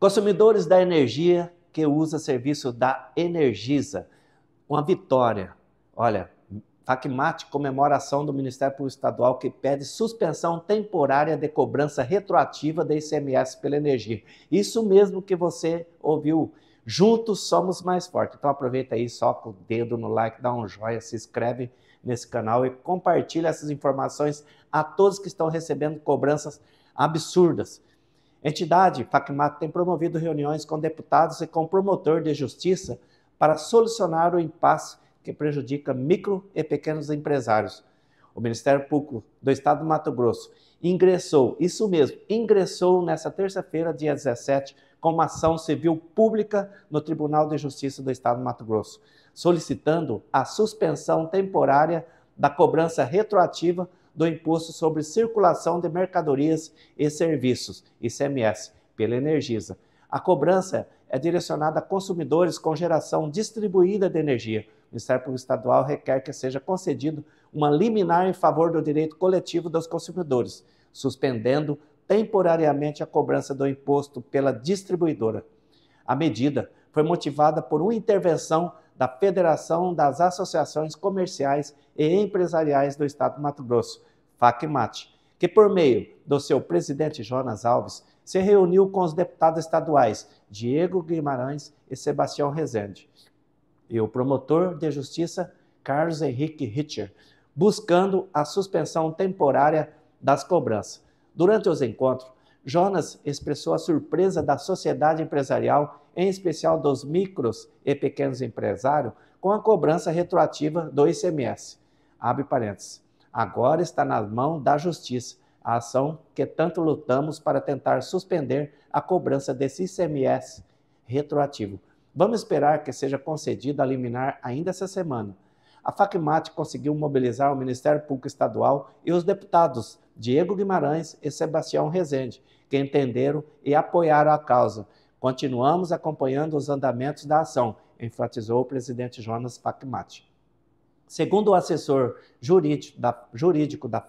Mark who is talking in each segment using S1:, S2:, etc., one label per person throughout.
S1: Consumidores da energia que usa serviço da Energisa. Uma vitória. Olha, FACMAT comemoração do Ministério Público Estadual que pede suspensão temporária de cobrança retroativa da ICMS pela energia. Isso mesmo que você ouviu. Juntos somos mais fortes. Então aproveita aí, soca o dedo no like, dá um joinha, se inscreve nesse canal e compartilha essas informações a todos que estão recebendo cobranças absurdas. Entidade FACMAT tem promovido reuniões com deputados e com promotor de justiça para solucionar o impasse que prejudica micro e pequenos empresários. O Ministério Público do Estado do Mato Grosso ingressou, isso mesmo, ingressou nesta terça-feira, dia 17, com uma ação civil pública no Tribunal de Justiça do Estado do Mato Grosso, solicitando a suspensão temporária da cobrança retroativa do Imposto sobre Circulação de Mercadorias e Serviços, ICMS, pela Energisa. A cobrança é direcionada a consumidores com geração distribuída de energia. O Ministério Público Estadual requer que seja concedido uma liminar em favor do direito coletivo dos consumidores, suspendendo temporariamente a cobrança do imposto pela distribuidora. A medida foi motivada por uma intervenção da Federação das Associações Comerciais e Empresariais do Estado do Mato Grosso, FACMAT, que por meio do seu presidente Jonas Alves se reuniu com os deputados estaduais Diego Guimarães e Sebastião Rezende e o promotor de justiça Carlos Henrique Richter, buscando a suspensão temporária das cobranças. Durante os encontros, Jonas expressou a surpresa da sociedade empresarial, em especial dos micros e pequenos empresários, com a cobrança retroativa do ICMS. Abre parênteses. Agora está nas mãos da justiça a ação que tanto lutamos para tentar suspender a cobrança desse ICMS retroativo. Vamos esperar que seja concedida a liminar ainda essa semana a FACMAT conseguiu mobilizar o Ministério Público Estadual e os deputados Diego Guimarães e Sebastião Rezende, que entenderam e apoiaram a causa. Continuamos acompanhando os andamentos da ação, enfatizou o presidente Jonas Facmate. Segundo o assessor jurídico da, Facmate,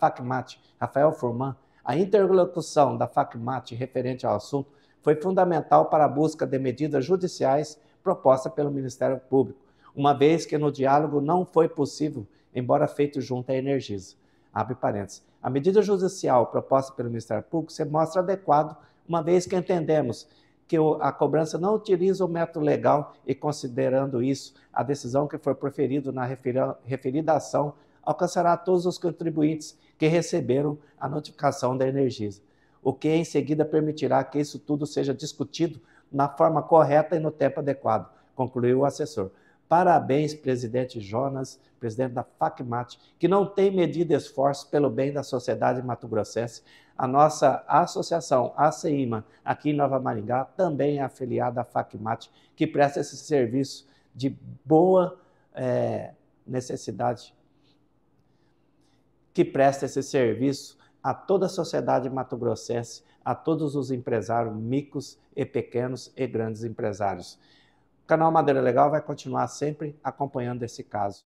S1: FACMAT, Rafael Furman, a interlocução da FACMAT referente ao assunto foi fundamental para a busca de medidas judiciais proposta pelo Ministério Público uma vez que no diálogo não foi possível, embora feito junto à Energisa. Abre parênteses. A medida judicial proposta pelo Ministério Público se mostra adequada, uma vez que entendemos que a cobrança não utiliza o método legal e, considerando isso, a decisão que foi proferida na referida ação alcançará todos os contribuintes que receberam a notificação da Energisa, o que em seguida permitirá que isso tudo seja discutido na forma correta e no tempo adequado, concluiu o assessor. Parabéns, presidente Jonas, presidente da FACMAT, que não tem medido esforço pelo bem da sociedade mato-grossense. A nossa associação, a CEIMA, aqui em Nova Maringá, também é afiliada à FACMAT, que presta esse serviço de boa é, necessidade, que presta esse serviço a toda a sociedade mato-grossense, a todos os empresários micos e pequenos e grandes empresários. O canal Madeira Legal vai continuar sempre acompanhando esse caso.